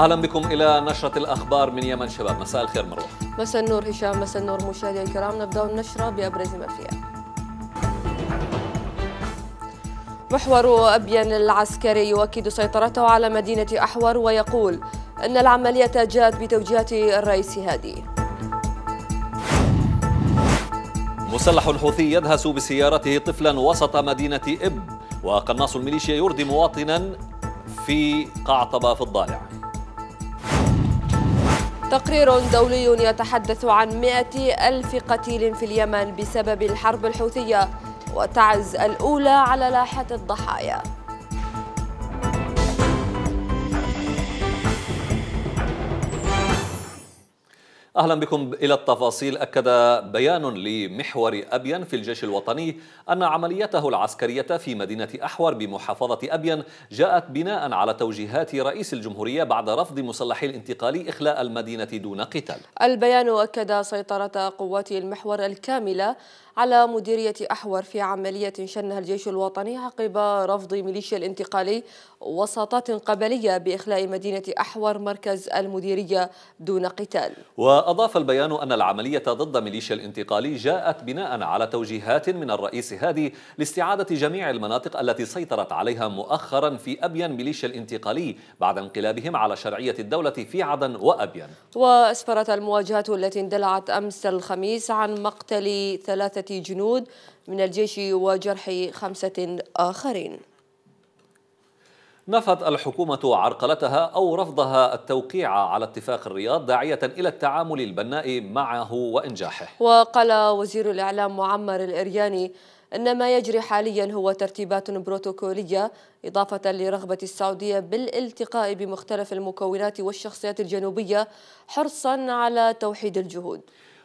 اهلا بكم الى نشره الاخبار من يمن شباب مساء الخير مروه مساء النور هشام مساء النور مشاهدي الكرام نبدا النشره بابرز ما فيها محور أبين العسكري يؤكد سيطرته على مدينة أحور ويقول أن العملية جاءت بتوجيهات الرئيس هادي مسلح الحوثي يدهس بسيارته طفلا وسط مدينة إب وقناص الميليشيا يرضي مواطنا في قعطبة في الضالع تقرير دولي يتحدث عن 100 ألف قتيل في اليمن بسبب الحرب الحوثية وتعز الأولى على لاحة الضحايا أهلا بكم إلى التفاصيل أكد بيان لمحور أبين في الجيش الوطني أن عمليته العسكرية في مدينة أحور بمحافظة أبين جاءت بناء على توجيهات رئيس الجمهورية بعد رفض مسلحي الانتقالي إخلاء المدينة دون قتال البيان أكد سيطرة قوات المحور الكاملة على مديرية أحور في عملية شنها الجيش الوطني عقب رفض ميليشيا الانتقالي وساطات قبلية بإخلاء مدينة أحور مركز المديرية دون قتال وأضاف البيان أن العملية ضد ميليشيا الانتقالي جاءت بناء على توجيهات من الرئيس هادي لاستعادة جميع المناطق التي سيطرت عليها مؤخرا في أبين ميليشيا الانتقالي بعد انقلابهم على شرعية الدولة في عدن وأبين وأسفرت المواجهات التي اندلعت أمس الخميس عن مقتل ثلاثة جنود من الجيش وجرح خمسة آخرين نفت الحكومة عرقلتها أو رفضها التوقيع على اتفاق الرياض داعية إلى التعامل البناء معه وإنجاحه وقال وزير الإعلام معمر الإرياني أن ما يجري حاليا هو ترتيبات بروتوكولية إضافة لرغبة السعودية بالالتقاء بمختلف المكونات والشخصيات الجنوبية حرصا على توحيد الجهود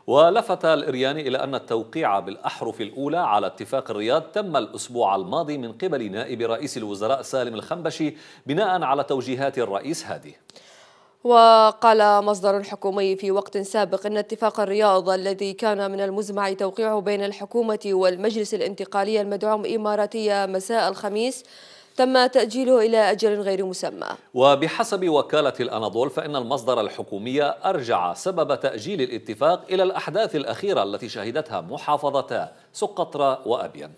ولفت الإرياني إلى أن التوقيع بالأحرف الأولى على اتفاق الرياض تم الأسبوع الماضي من قبل نائب رئيس الوزراء سالم الخنبشي بناء على توجيهات الرئيس هادي وقال مصدر حكومي في وقت سابق أن اتفاق الرياض الذي كان من المزمع توقيعه بين الحكومة والمجلس الانتقالي المدعوم إماراتية مساء الخميس تم تأجيله إلى أجل غير مسمى وبحسب وكالة الأناضول فإن المصدر الحكومي أرجع سبب تأجيل الاتفاق إلى الأحداث الأخيرة التي شهدتها محافظتا سقطرى وأبين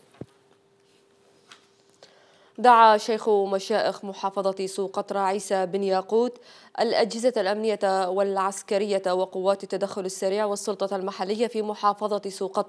دعا شيخ مشائخ محافظة سوق عيسى بن ياقوت الأجهزة الأمنية والعسكرية وقوات التدخل السريع والسلطة المحلية في محافظة سوق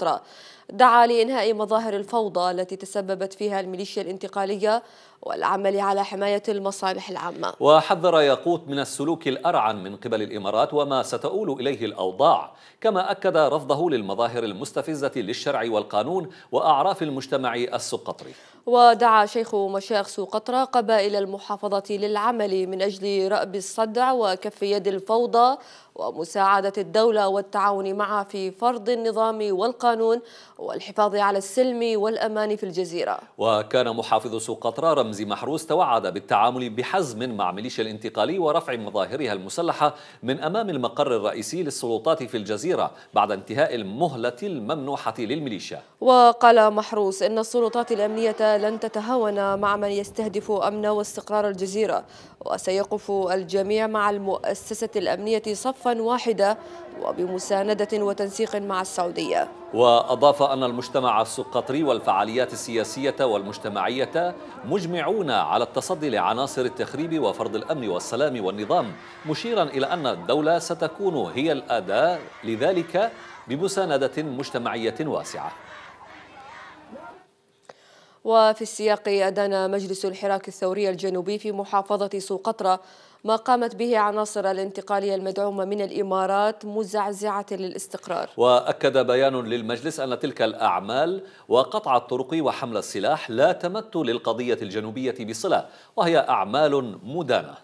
دعا لإنهاء مظاهر الفوضى التي تسببت فيها الميليشيا الانتقالية والعمل على حماية المصالح العامة وحذر ياقوت من السلوك الأرعن من قبل الإمارات وما ستؤول إليه الأوضاع كما أكد رفضه للمظاهر المستفزة للشرع والقانون وأعراف المجتمع السقطري ودعا شيخ مشايخ سوق قطرة قبائل المحافظة للعمل من أجل رأب الصدع وكف يد الفوضى ومساعدة الدولة والتعاون معها في فرض النظام والقانون والحفاظ على السلم والأمان في الجزيرة وكان محافظ سوق قطرة رمزي محروس توعد بالتعامل بحزم مع ميليشيا الانتقالي ورفع مظاهرها المسلحة من أمام المقر الرئيسي للسلطات في الجزيرة بعد انتهاء المهلة الممنوحة للميليشيا وقال محروس إن السلطات الأمنية لن تتهاون مع من يستهدف أمن واستقرار الجزيرة وسيقف الجميع مع المؤسسة الأمنية صفا واحدة وبمساندة وتنسيق مع السعودية وأضاف أن المجتمع السقطري والفعاليات السياسية والمجتمعية مجمعون على التصدي لعناصر التخريب وفرض الأمن والسلام والنظام مشيرا إلى أن الدولة ستكون هي الأداة لذلك بمساندة مجتمعية واسعة وفي السياق أدان مجلس الحراك الثوري الجنوبي في محافظة سوقطرة ما قامت به عناصر الانتقالية المدعومة من الإمارات مزعزعة للاستقرار وأكد بيان للمجلس أن تلك الأعمال وقطع الطرق وحمل السلاح لا تمت للقضية الجنوبية بصلة وهي أعمال مدانة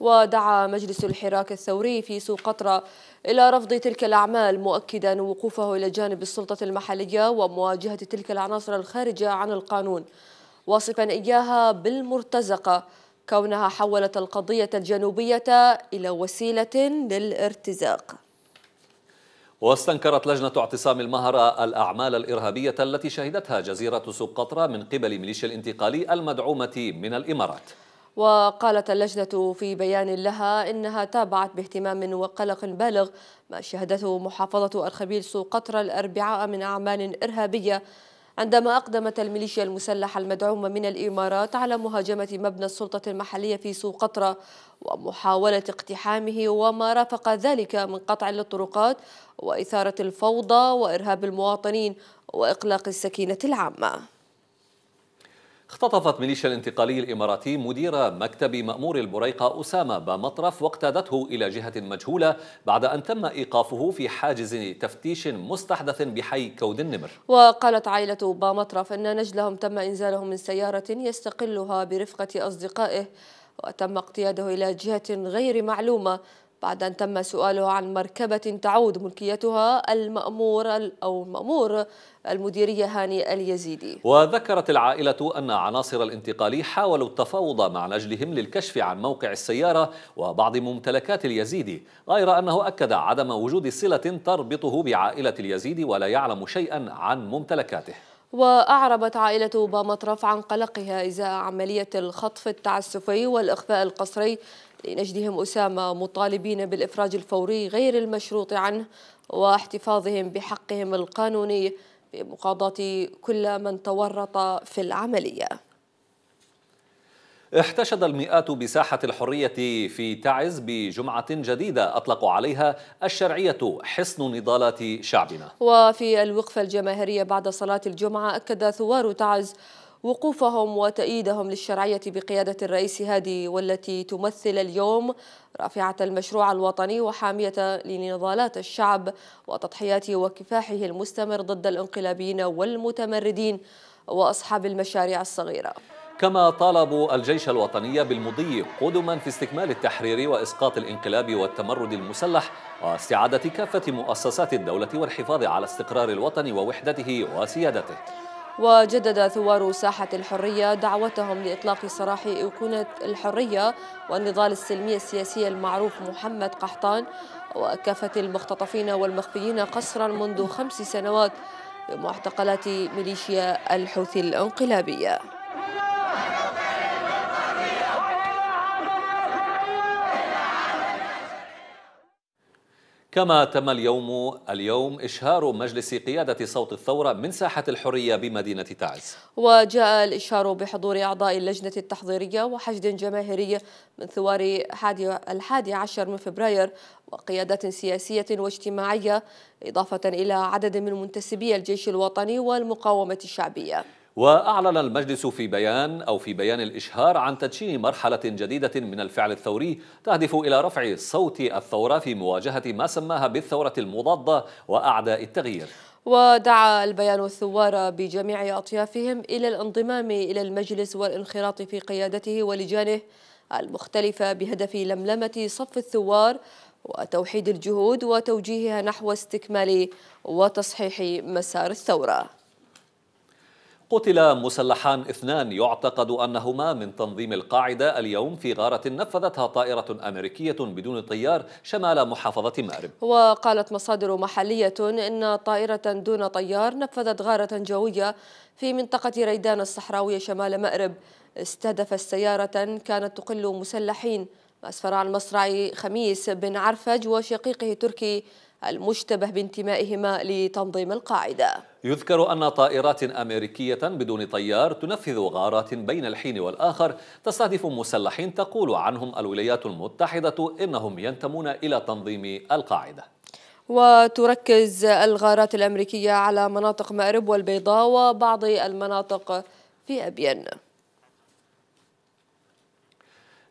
ودعا مجلس الحراك الثوري في سوق قطرة إلى رفض تلك الأعمال مؤكدا وقوفه إلى جانب السلطة المحلية ومواجهة تلك العناصر الخارجة عن القانون واصفا إياها بالمرتزقة كونها حولت القضية الجنوبية إلى وسيلة للارتزاق واستنكرت لجنة اعتصام المهرة الأعمال الإرهابية التي شهدتها جزيرة سوق قطرة من قبل ميليشيا الانتقالي المدعومة من الإمارات وقالت اللجنة في بيان لها إنها تابعت باهتمام وقلق بالغ ما شهدته محافظة الخبيل قطر الأربعاء من أعمال إرهابية عندما أقدمت الميليشيا المسلحة المدعومة من الإمارات على مهاجمة مبنى السلطة المحلية في سوقطرة ومحاولة اقتحامه وما رافق ذلك من قطع للطرقات وإثارة الفوضى وإرهاب المواطنين وإقلاق السكينة العامة اختطفت ميليشيا الانتقالي الإماراتي مدير مكتب مأمور البريقة أسامة بمطرف واقتادته إلى جهة مجهولة بعد أن تم إيقافه في حاجز تفتيش مستحدث بحي كود النمر وقالت عائلة بمطرف أن نجلهم تم إنزاله من سيارة يستقلها برفقة أصدقائه وتم اقتياده إلى جهة غير معلومة بعد أن تم سؤاله عن مركبة تعود ملكيتها المأمور أو المأمور المديرية هاني اليزيدي وذكرت العائلة أن عناصر الانتقالي حاولوا التفاوض مع لجلهم للكشف عن موقع السيارة وبعض ممتلكات اليزيدي غير أنه أكد عدم وجود صلة تربطه بعائلة اليزيدي ولا يعلم شيئا عن ممتلكاته وأعربت عائلة بامطرف عن قلقها إزاء عملية الخطف التعسفي والإخفاء القسري لنجدهم أسامة مطالبين بالإفراج الفوري غير المشروط عنه واحتفاظهم بحقهم القانوني بمقاضاة كل من تورط في العملية احتشد المئات بساحة الحرية في تعز بجمعة جديدة أطلقوا عليها الشرعية حصن نضالات شعبنا وفي الوقفة الجماهيرية بعد صلاة الجمعة أكد ثوار تعز وقوفهم وتأييدهم للشرعية بقيادة الرئيس هادي والتي تمثل اليوم رافعة المشروع الوطني وحامية لنضالات الشعب وتضحياته وكفاحه المستمر ضد الانقلابيين والمتمردين وأصحاب المشاريع الصغيرة كما طالبوا الجيش الوطني بالمضي قدما في استكمال التحرير وإسقاط الانقلاب والتمرد المسلح واستعادة كافة مؤسسات الدولة والحفاظ على استقرار الوطن ووحدته وسيادته وجدد ثوار ساحة الحرية دعوتهم لإطلاق سراح أيقونة الحرية والنضال السلمي السياسي المعروف محمد قحطان وكافة المختطفين والمخفيين قسرا منذ خمس سنوات بمعتقلات ميليشيا الحوثي الانقلابية كما تم اليوم اليوم إشهار مجلس قيادة صوت الثورة من ساحة الحرية بمدينة تعز وجاء الإشهار بحضور أعضاء اللجنة التحضيرية وحشد جماهيري من ثوار الحادي عشر من فبراير وقيادات سياسية واجتماعية إضافة إلى عدد من منتسبي الجيش الوطني والمقاومة الشعبية وأعلن المجلس في بيان أو في بيان الإشهار عن تدشين مرحلة جديدة من الفعل الثوري تهدف إلى رفع صوت الثورة في مواجهة ما سماها بالثورة المضادة وأعداء التغيير ودعا البيان الثوار بجميع أطيافهم إلى الانضمام إلى المجلس والانخراط في قيادته ولجانه المختلفة بهدف لملمة صف الثوار وتوحيد الجهود وتوجيهها نحو استكمال وتصحيح مسار الثوره قتل مسلحان اثنان يعتقد انهما من تنظيم القاعده اليوم في غاره نفذتها طائره امريكيه بدون طيار شمال محافظه مارب. وقالت مصادر محليه ان طائره دون طيار نفذت غاره جويه في منطقه ريدان الصحراويه شمال مارب استهدف السياره كانت تقل مسلحين اسفر عن مصرع خميس بن عرفج وشقيقه تركي المشتبه بانتمائهما لتنظيم القاعدة يذكر أن طائرات أمريكية بدون طيار تنفذ غارات بين الحين والآخر تستهدف مسلحين تقول عنهم الولايات المتحدة إنهم ينتمون إلى تنظيم القاعدة وتركز الغارات الأمريكية على مناطق مأرب والبيضاء وبعض المناطق في أبين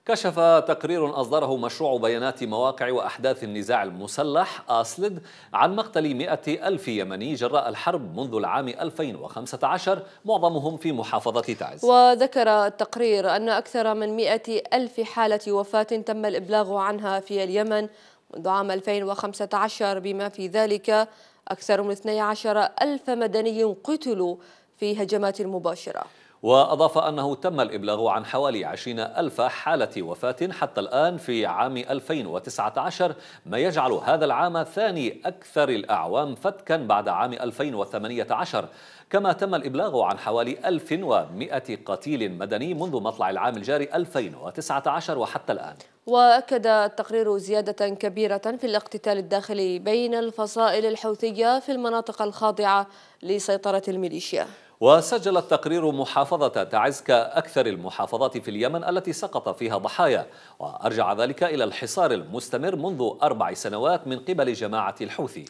كشف تقرير أصدره مشروع بيانات مواقع وأحداث النزاع المسلح آسلد عن مقتل مئة ألف يمني جراء الحرب منذ العام 2015 معظمهم في محافظة تعز وذكر التقرير أن أكثر من مئة ألف حالة وفاة تم الإبلاغ عنها في اليمن منذ عام 2015 بما في ذلك أكثر من 12 ألف مدني قتلوا في هجمات مباشرة وأضاف أنه تم الإبلاغ عن حوالي 20 ألف حالة وفاة حتى الآن في عام 2019 ما يجعل هذا العام ثاني أكثر الأعوام فتكا بعد عام 2018 كما تم الإبلاغ عن حوالي 1100 قتيل مدني منذ مطلع العام الجاري 2019 وحتى الآن وأكد التقرير زيادة كبيرة في الاقتتال الداخلي بين الفصائل الحوثية في المناطق الخاضعة لسيطرة الميليشيا وسجل التقرير محافظة تعز كأكثر المحافظات في اليمن التي سقط فيها ضحايا وأرجع ذلك إلى الحصار المستمر منذ أربع سنوات من قبل جماعة الحوثي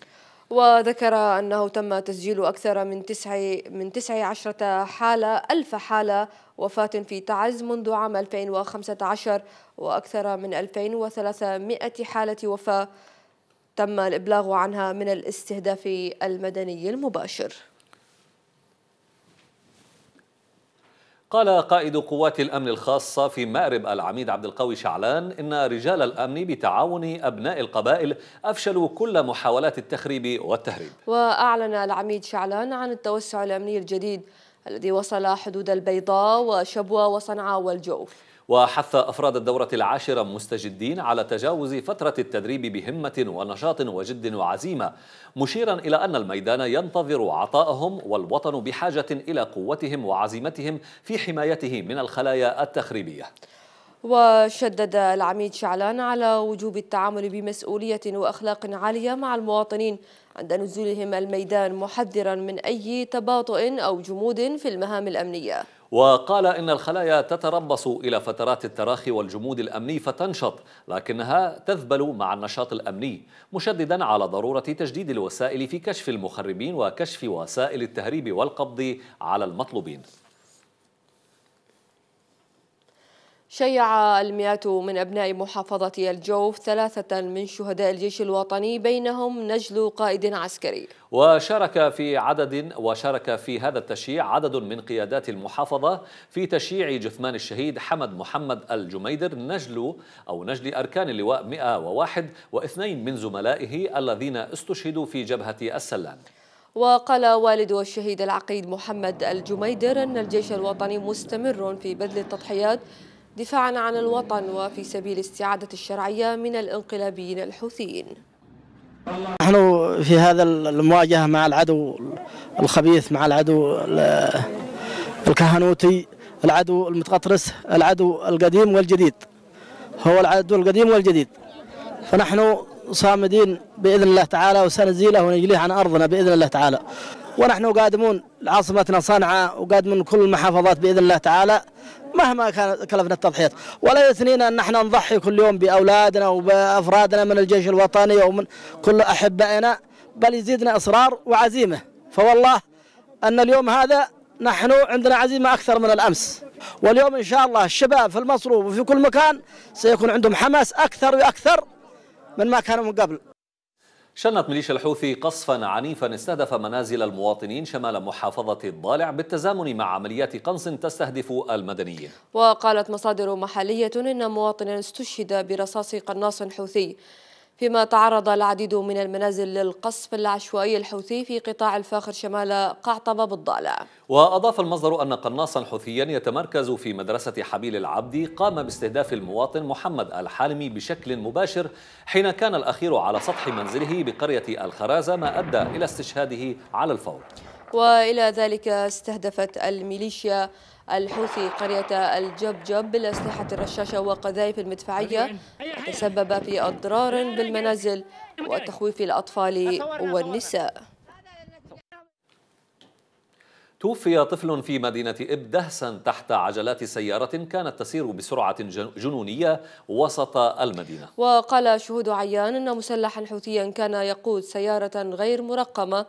وذكر أنه تم تسجيل أكثر من تسع من تسع عشرة حالة ألف حالة وفاة في تعز منذ عام 2015 وأكثر من 2300 حالة وفاة تم الإبلاغ عنها من الاستهداف المدني المباشر قال قائد قوات الأمن الخاصة في مأرب العميد عبد القوي شعلان إن رجال الأمن بتعاون أبناء القبائل أفشلوا كل محاولات التخريب والتهريب وأعلن العميد شعلان عن التوسع الأمني الجديد الذي وصل حدود البيضاء وشبوة وصنعاء والجوف وحث أفراد الدورة العاشرة مستجدين على تجاوز فترة التدريب بهمة ونشاط وجد وعزيمة مشيرا إلى أن الميدان ينتظر عطائهم والوطن بحاجة إلى قوتهم وعزيمتهم في حمايته من الخلايا التخريبية وشدد العميد شعلان على وجوب التعامل بمسؤولية وأخلاق عالية مع المواطنين عند نزولهم الميدان محذرا من أي تباطؤ أو جمود في المهام الأمنية وقال إن الخلايا تتربص إلى فترات التراخي والجمود الأمني فتنشط لكنها تذبل مع النشاط الأمني مشددا على ضرورة تجديد الوسائل في كشف المخربين وكشف وسائل التهريب والقبض على المطلوبين شيع المئات من أبناء محافظة الجوف ثلاثة من شهداء الجيش الوطني بينهم نجل قائد عسكري وشارك في عدد وشارك في هذا التشييع عدد من قيادات المحافظة في تشييع جثمان الشهيد حمد محمد الجميدر نجل أو نجل أركان اللواء 101 واثنين من زملائه الذين استشهدوا في جبهة السلام وقال والد الشهيد العقيد محمد الجميدر أن الجيش الوطني مستمر في بذل التضحيات دفاعا عن الوطن وفي سبيل استعادة الشرعية من الانقلابيين الحوثيين نحن في هذا المواجهة مع العدو الخبيث مع العدو الكهنوتي العدو المتغطرس العدو القديم والجديد هو العدو القديم والجديد فنحن صامدين بإذن الله تعالى وسنزيله ونجليه عن أرضنا بإذن الله تعالى ونحن قادمون عاصمتنا صنعاء وقادمون كل المحافظات بإذن الله تعالى مهما كان كلفنا التضحيات ولا يثنينا أن احنا نضحي كل يوم بأولادنا وبأفرادنا من الجيش الوطني ومن كل أحبائنا بل يزيدنا إصرار وعزيمة فوالله أن اليوم هذا نحن عندنا عزيمة أكثر من الأمس واليوم إن شاء الله الشباب في المصروف وفي كل مكان سيكون عندهم حماس أكثر وأكثر من ما كانوا من قبل شنت ميليشيا الحوثي قصفا عنيفا استهدف منازل المواطنين شمال محافظة الضالع بالتزامن مع عمليات قنص تستهدف المدنيين وقالت مصادر محلية إن مواطنا استشهد برصاص قناص حوثي فيما تعرض العديد من المنازل للقصف العشوائي الحوثي في قطاع الفاخر شمال قعطبة بالضالة وأضاف المصدر أن قناصا حوثيا يتمركز في مدرسة حبيل العبدي قام باستهداف المواطن محمد الحالمي بشكل مباشر حين كان الأخير على سطح منزله بقرية الخرازة ما أدى إلى استشهاده على الفور وإلى ذلك استهدفت الميليشيا الحوثي قرية الجبجب بالأسلحة الرشاشة وقذائف المدفعية تسبب في أضرار بالمنازل وتخويف الأطفال والنساء توفي طفل في مدينة إب دهسا تحت عجلات سيارة كانت تسير بسرعة جنونية وسط المدينة وقال شهود عيان أن مسلحا حوثيا كان يقود سيارة غير مرقمة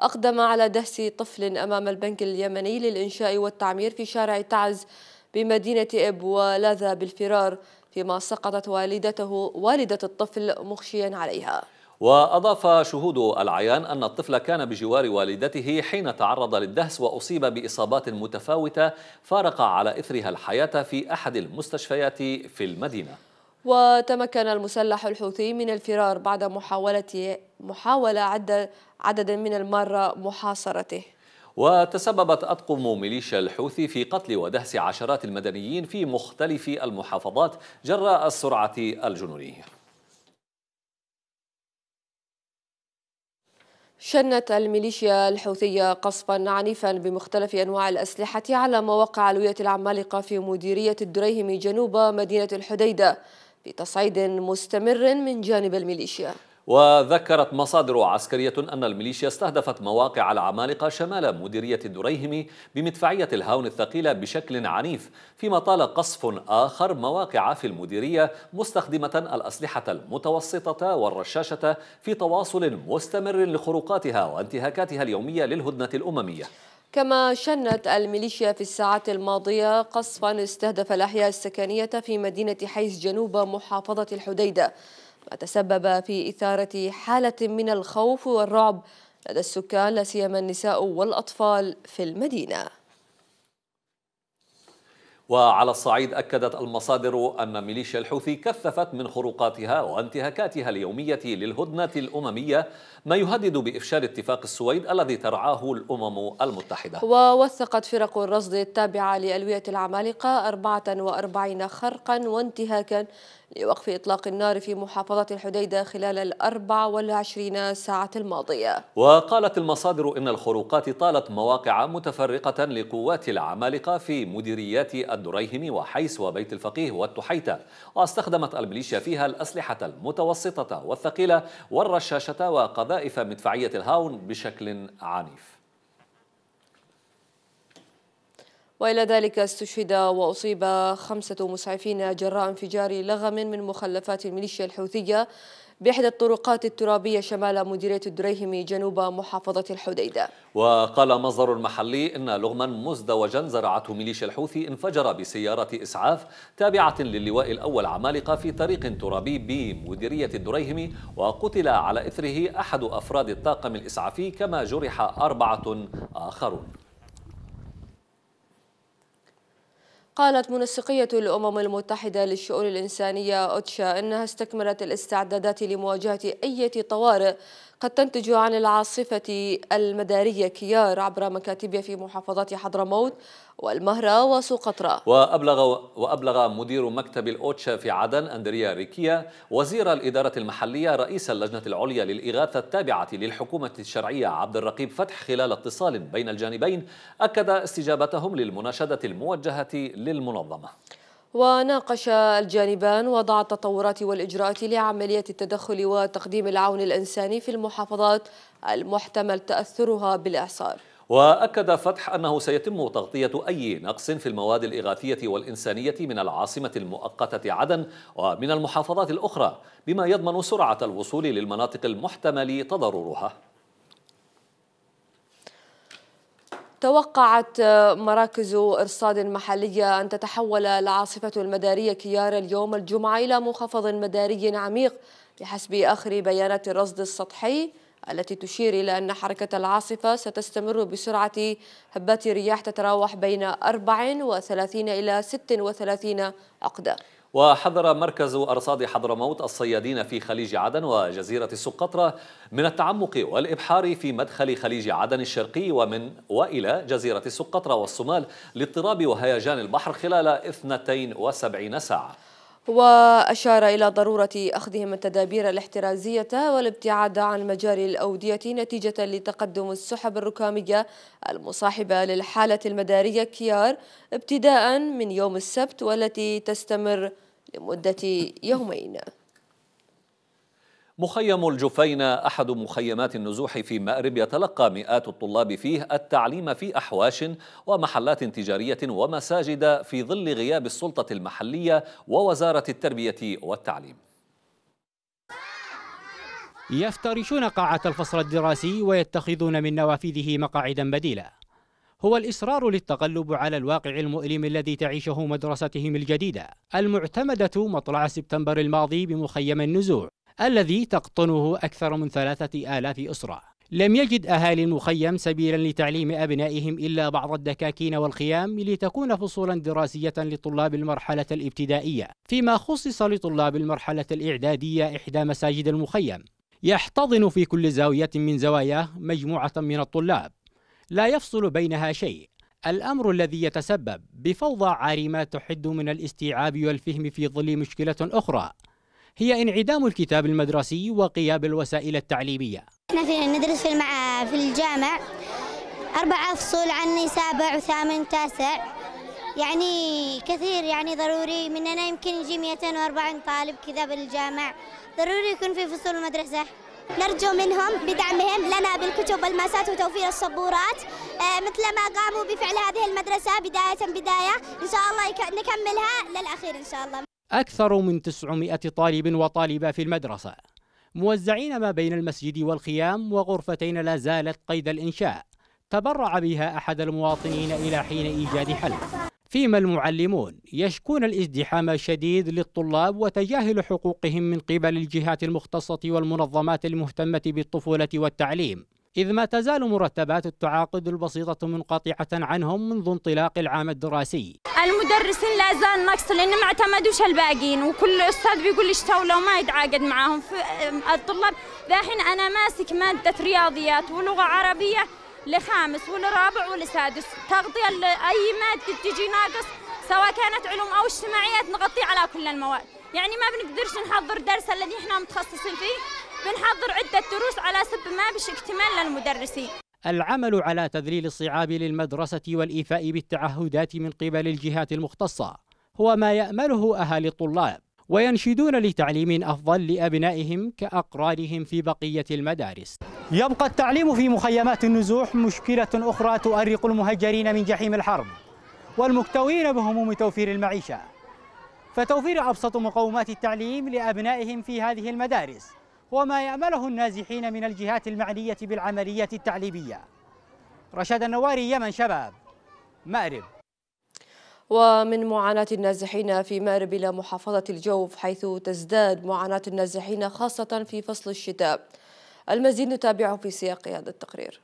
أقدم على دهس طفل أمام البنك اليمني للإنشاء والتعمير في شارع تعز بمدينة إب ولاذ بالفرار فيما سقطت والدته والدة الطفل مخشيا عليها وأضاف شهود العيان أن الطفل كان بجوار والدته حين تعرض للدهس وأصيب بإصابات متفاوتة فارق على إثرها الحياة في أحد المستشفيات في المدينة وتمكن المسلح الحوثي من الفرار بعد محاولة محاولة عدة عددا من المرة محاصرته وتسببت أطقم ميليشيا الحوثي في قتل ودهس عشرات المدنيين في مختلف المحافظات جراء السرعة الجنونية شنت الميليشيا الحوثية قصفا عنيفا بمختلف أنواع الأسلحة على مواقع الوية العمالقة في مديرية الدريهم جنوب مدينة الحديدة بتصعيد مستمر من جانب الميليشيا وذكرت مصادر عسكرية أن الميليشيا استهدفت مواقع العمالقة شمال مديرية الدريهمي بمدفعية الهاون الثقيلة بشكل عنيف فيما طال قصف آخر مواقع في المديرية مستخدمة الأسلحة المتوسطة والرشاشة في تواصل مستمر لخروقاتها وانتهاكاتها اليومية للهدنة الأممية كما شنت الميليشيا في الساعات الماضية قصفا استهدف الأحياء السكنية في مدينة حيز جنوب محافظة الحديدة تسبب في إثارة حالة من الخوف والرعب لدى السكان لا سيما النساء والأطفال في المدينة وعلى الصعيد أكدت المصادر أن ميليشيا الحوثي كثفت من خروقاتها وانتهاكاتها اليومية للهدنة الأممية ما يهدد بإفشال اتفاق السويد الذي ترعاه الأمم المتحدة ووثقت فرق الرصد التابعة لألوية العمالقة 44 خرقا وانتهاكا لوقف إطلاق النار في محافظة الحديدة خلال الأربع والعشرين ساعة الماضية وقالت المصادر إن الخروقات طالت مواقع متفرقة لقوات العمالقة في مديريات الدريهم وحيس وبيت الفقيه والتحيتة واستخدمت الميليشيا فيها الأسلحة المتوسطة والثقيلة والرشاشة وقذائف مدفعية الهاون بشكل عنيف وإلى ذلك استشهد وأصيب خمسة مسعفين جراء انفجار لغم من مخلفات الميليشيا الحوثية بإحدى الطرقات الترابية شمال مديرية الدريهمي جنوب محافظة الحديدة وقال مصدر محلي إن لغما مزدوجا زرعته ميليشيا الحوثي انفجر بسيارة إسعاف تابعة للواء الأول عمالقة في طريق ترابي بمديرية الدريهمي وقتل على إثره أحد أفراد الطاقم الإسعافي كما جرح أربعة آخرون قالت منسقية الأمم المتحدة للشؤون الإنسانية أوتشا أنها استكملت الاستعدادات لمواجهة أي طوارئ قد تنتج عن العاصفة المدارية كيار عبر مكاتبها في محافظات حضرموت والمهرة وسقطرى وأبلغ, وأبلغ مدير مكتب الأوتشا في عدن أندريا ريكيا وزير الإدارة المحلية رئيس اللجنة العليا للإغاثة التابعة للحكومة الشرعية عبد الرقيب فتح خلال اتصال بين الجانبين أكد استجابتهم للمناشدة الموجهة للمنظمة وناقش الجانبان وضع التطورات والإجراءات لعملية التدخل وتقديم العون الإنساني في المحافظات المحتمل تأثرها بالإعصار وأكد فتح أنه سيتم تغطية أي نقص في المواد الإغاثية والإنسانية من العاصمة المؤقتة عدن ومن المحافظات الأخرى بما يضمن سرعة الوصول للمناطق المحتمل تضررها توقعت آه، مراكز إرصاد محلية أن تتحول العاصفة المدارية كيار اليوم الجمعة إلى منخفض مداري عميق بحسب آخر بيانات الرصد السطحي التي تشير إلى أن حركة العاصفة ستستمر بسرعة هبات رياح تتراوح بين 34 إلى 36 عقدة وحذر مركز أرصاد حضرموت الصيادين في خليج عدن وجزيرة سقطرة من التعمق والإبحار في مدخل خليج عدن الشرقي ومن وإلى جزيرة سقطرة والصومال لاضطراب وهيجان البحر خلال 72 ساعة وأشار إلى ضرورة أخذهم التدابير الاحترازية والابتعاد عن مجاري الأودية نتيجة لتقدم السحب الركامية المصاحبة للحالة المدارية كيار ابتداء من يوم السبت والتي تستمر لمدة يومين مخيم الجفينة أحد مخيمات النزوح في مأرب يتلقى مئات الطلاب فيه التعليم في أحواش ومحلات تجارية ومساجد في ظل غياب السلطة المحلية ووزارة التربية والتعليم يفترشون قاعة الفصل الدراسي ويتخذون من نوافذه مقاعدا بديلة هو الإصرار للتغلب على الواقع المؤلم الذي تعيشه مدرستهم الجديدة المعتمدة مطلع سبتمبر الماضي بمخيم النزوع الذي تقطنه أكثر من ثلاثة آلاف أسرة لم يجد أهالي المخيم سبيلا لتعليم أبنائهم إلا بعض الدكاكين والخيام لتكون فصولا دراسية لطلاب المرحلة الابتدائية فيما خصص لطلاب المرحلة الإعدادية إحدى مساجد المخيم يحتضن في كل زاوية من زواياه مجموعة من الطلاب لا يفصل بينها شيء الأمر الذي يتسبب بفوضى عارمة تحد من الاستيعاب والفهم في ظل مشكلة أخرى هي انعدام الكتاب المدرسي وغياب الوسائل التعليمية احنا في ندرس في المع... في الجامع أربع فصول عني سابع وثامن تاسع يعني كثير يعني ضروري مننا يمكن يجي 240 طالب كذا بالجامع ضروري يكون في فصول المدرسة نرجو منهم بدعمهم لنا بالكتب والماسات وتوفير الصبورات آه، مثل ما قاموا بفعل هذه المدرسة بداية بداية إن شاء الله نكملها للأخير إن شاء الله أكثر من 900 طالب وطالبة في المدرسة موزعين ما بين المسجد والخيام وغرفتين لا زالت قيد الإنشاء تبرع بها أحد المواطنين إلى حين إيجاد حل فيما المعلمون يشكون الازدحام الشديد للطلاب وتجاهل حقوقهم من قبل الجهات المختصة والمنظمات المهتمة بالطفولة والتعليم إذ ما تزال مرتبات التعاقد البسيطة منقطعة عنهم منذ انطلاق العام الدراسي المدرسين لا زال نقص لأن ما اعتمدوش الباقيين وكل أستاذ بيقول لي اشتوا لو ما يتعاقد معاهم الطلاب ذاحين أنا ماسك مادة رياضيات ولغة عربية لخامس ولرابع ولسادس تغطية أي مادة تجي ناقص سواء كانت علوم أو اجتماعيات نغطي على كل المواد يعني ما بنقدرش نحضر درس الذي احنا متخصصين فيه بنحضر عدة دروس على سب ما بش اكتمال للمدرسين العمل على تذليل الصعاب للمدرسة والإيفاء بالتعهدات من قبل الجهات المختصة هو ما يأمله أهالي الطلاب وينشدون لتعليم أفضل لأبنائهم كأقرارهم في بقية المدارس يبقى التعليم في مخيمات النزوح مشكلة أخرى تؤرق المهجرين من جحيم الحرب والمكتوين بهموم توفير المعيشة فتوفير أبسط مقومات التعليم لأبنائهم في هذه المدارس وما يأمله النازحين من الجهات المعنية بالعملية التعليمية رشاد النواري يمن شباب مأرب ومن معاناة النازحين في مأرب إلى محافظة الجوف حيث تزداد معاناة النازحين خاصة في فصل الشتاء المزيد نتابعه في سياق هذا التقرير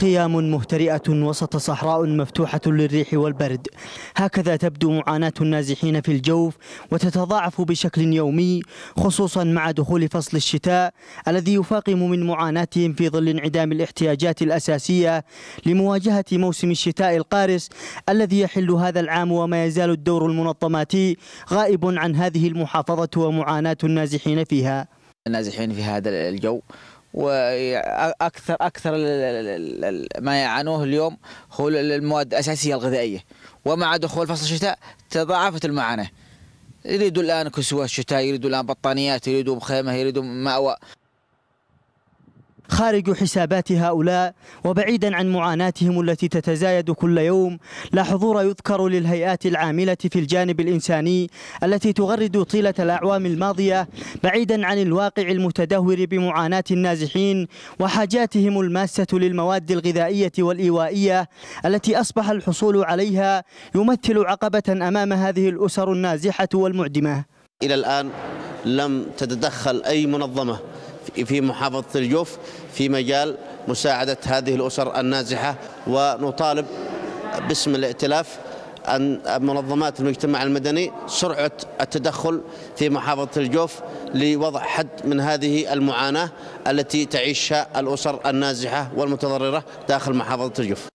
خيام مهترئة وسط صحراء مفتوحة للريح والبرد هكذا تبدو معاناة النازحين في الجوف وتتضاعف بشكل يومي خصوصا مع دخول فصل الشتاء الذي يفاقم من معاناتهم في ظل انعدام الاحتياجات الأساسية لمواجهة موسم الشتاء القارس الذي يحل هذا العام وما يزال الدور المنظماتي غائب عن هذه المحافظة ومعاناة النازحين فيها النازحين في هذا الجو واكثر اكثر ما يعانوه اليوم هو المواد الاساسيه الغذائيه ومع دخول فصل الشتاء تضاعفت المعاناه يريدوا الان كسوه الشتاء يريدوا الان بطانيات يريدوا خيمه يريدوا ماوى خارج حسابات هؤلاء وبعيدا عن معاناتهم التي تتزايد كل يوم لا حضور يذكر للهيئات العاملة في الجانب الإنساني التي تغرد طيلة الأعوام الماضية بعيدا عن الواقع المتدهور بمعاناة النازحين وحاجاتهم الماسة للمواد الغذائية والإيوائية التي أصبح الحصول عليها يمثل عقبة أمام هذه الأسر النازحة والمعدمة إلى الآن لم تتدخل أي منظمة في محافظة الجوف في مجال مساعدة هذه الأسر النازحة ونطالب باسم الائتلاف أن منظمات المجتمع المدني سرعة التدخل في محافظة الجوف لوضع حد من هذه المعاناة التي تعيشها الأسر النازحة والمتضررة داخل محافظة الجوف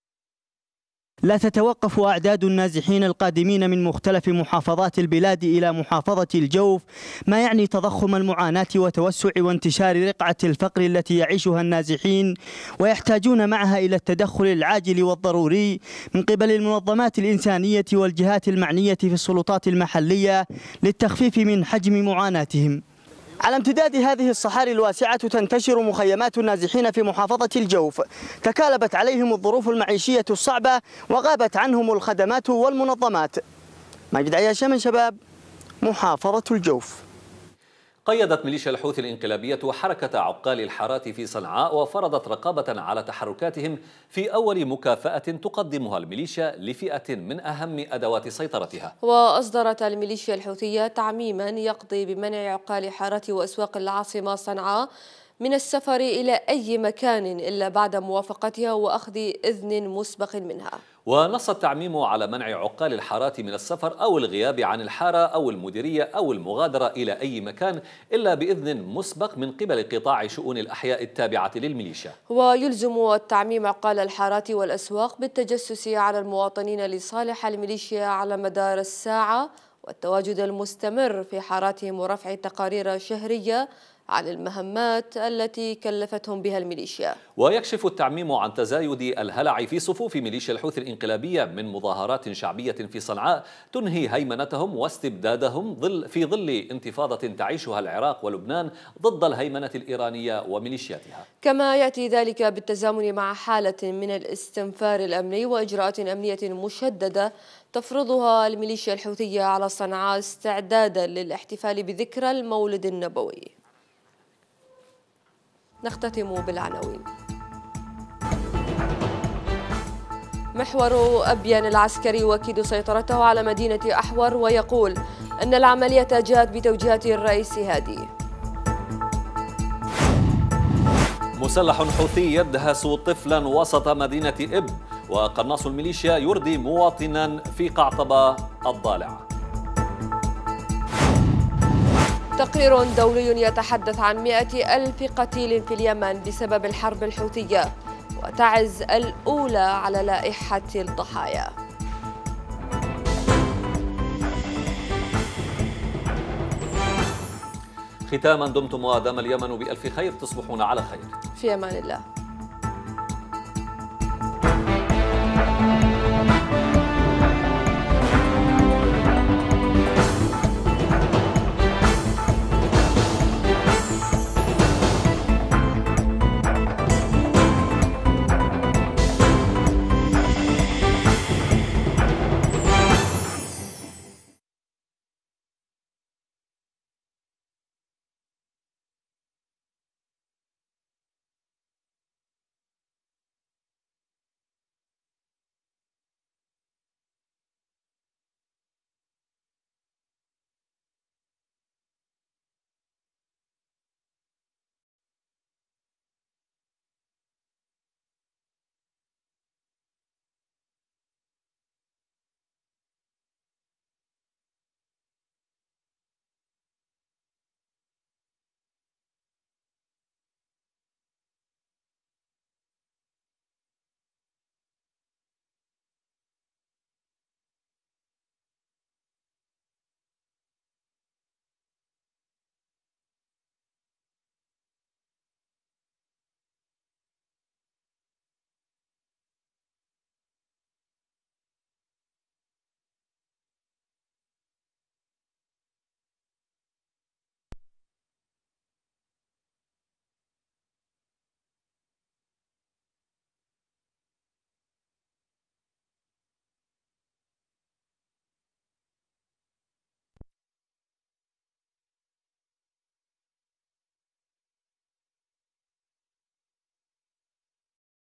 لا تتوقف أعداد النازحين القادمين من مختلف محافظات البلاد إلى محافظة الجوف ما يعني تضخم المعاناة وتوسع وانتشار رقعة الفقر التي يعيشها النازحين ويحتاجون معها إلى التدخل العاجل والضروري من قبل المنظمات الإنسانية والجهات المعنية في السلطات المحلية للتخفيف من حجم معاناتهم على امتداد هذه الصحاري الواسعة تنتشر مخيمات النازحين في محافظة الجوف تكالبت عليهم الظروف المعيشية الصعبة وغابت عنهم الخدمات والمنظمات مجد عياشة من شباب محافظة الجوف قيدت ميليشيا الحوثي الإنقلابية حركة عقال الحارات في صنعاء وفرضت رقابة على تحركاتهم في أول مكافأة تقدمها الميليشيا لفئة من أهم أدوات سيطرتها وأصدرت الميليشيا الحوثية تعميما يقضي بمنع عقال حارات وأسواق العاصمة صنعاء من السفر إلى أي مكان إلا بعد موافقتها وأخذ إذن مسبق منها ونص التعميم على منع عقال الحارات من السفر أو الغياب عن الحارة أو المديرية أو المغادرة إلى أي مكان إلا بإذن مسبق من قبل قطاع شؤون الأحياء التابعة للميليشيا ويلزم التعميم عقال الحارات والأسواق بالتجسس على المواطنين لصالح الميليشيا على مدار الساعة والتواجد المستمر في حاراتهم ورفع تقارير شهرية عن المهمات التي كلفتهم بها الميليشيا ويكشف التعميم عن تزايد الهلع في صفوف ميليشيا الحوثي الإنقلابية من مظاهرات شعبية في صنعاء تنهي هيمنتهم واستبدادهم في ظل انتفاضة تعيشها العراق ولبنان ضد الهيمنة الإيرانية وميليشياتها كما يأتي ذلك بالتزامن مع حالة من الاستنفار الأمني وإجراءات أمنية مشددة تفرضها الميليشيا الحوثية على صنعاء استعدادا للاحتفال بذكرى المولد النبوي نختتم بالعناوين محور أبيان العسكري يؤكد سيطرته على مدينة أحور ويقول أن العملية جاءت بتوجيهات الرئيس هادي مسلح حوثي يدهس طفلا وسط مدينة إب وقناص الميليشيا يردي مواطنا في قعطبة الضالع تقرير دولي يتحدث عن مئة ألف قتيل في اليمن بسبب الحرب الحوثية وتعز الأولى على لائحة الضحايا ختاما دمتم وادام اليمن بألف خير تصبحون على خير في أمان الله